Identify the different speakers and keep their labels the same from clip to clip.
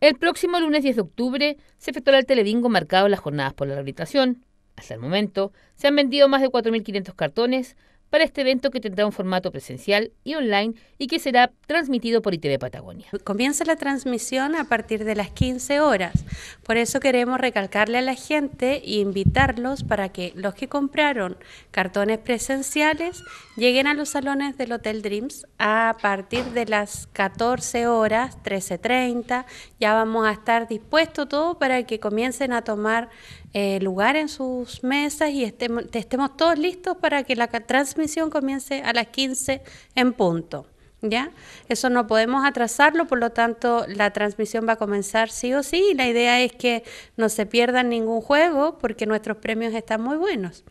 Speaker 1: El próximo lunes 10 de octubre se efectuará el teledingo marcado en las jornadas por la rehabilitación. Hasta el momento se han vendido más de 4.500 cartones para este evento que tendrá un formato
Speaker 2: presencial y online y que será transmitido por ITV Patagonia. Comienza la transmisión a partir de las 15 horas. Por eso queremos recalcarle a la gente e invitarlos para que los que compraron cartones presenciales lleguen a los salones del Hotel Dreams a partir de las 14 horas, 13.30. Ya vamos a estar dispuestos todo para que comiencen a tomar eh, lugar en sus mesas y estemos todos listos para que la transmisión transmisión comience a las 15 en punto. ¿Ya? Eso no podemos atrasarlo, por lo tanto la transmisión va a comenzar sí o sí. La idea es que no se pierdan ningún juego porque nuestros premios están muy buenos.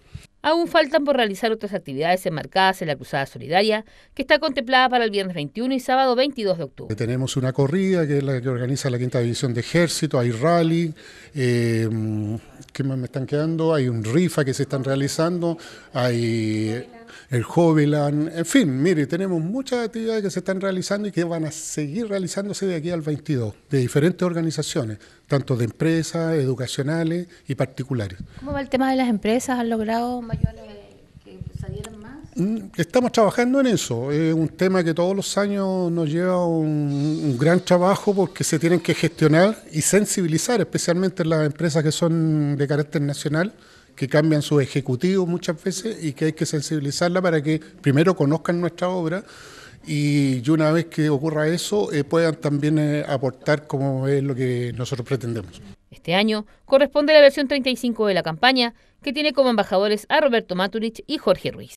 Speaker 2: Aún faltan por realizar otras actividades enmarcadas en la Cruzada Solidaria,
Speaker 1: que está contemplada para el viernes 21 y sábado 22 de octubre.
Speaker 3: Tenemos una corrida que es la que organiza la Quinta División de Ejército, hay rally, eh, ¿qué más me están quedando? Hay un rifa que se están realizando, hay eh, el Jovelan, en fin, mire, tenemos muchas actividades que se están realizando y que van a seguir realizándose de aquí al 22, de diferentes organizaciones, tanto de empresas, educacionales y particulares.
Speaker 1: ¿Cómo va el tema de las empresas? ¿Han logrado mayores eh,
Speaker 3: que salieran más? Mm, estamos trabajando en eso. Es un tema que todos los años nos lleva un, gran trabajo porque se tienen que gestionar y sensibilizar, especialmente las empresas que son de carácter nacional que cambian sus ejecutivos muchas veces y que hay que sensibilizarla para que primero conozcan nuestra obra y una vez que ocurra eso eh, puedan también eh, aportar como es lo que nosotros pretendemos.
Speaker 1: Este año corresponde la versión 35 de la campaña, que tiene como embajadores a Roberto Maturich y Jorge Ruiz.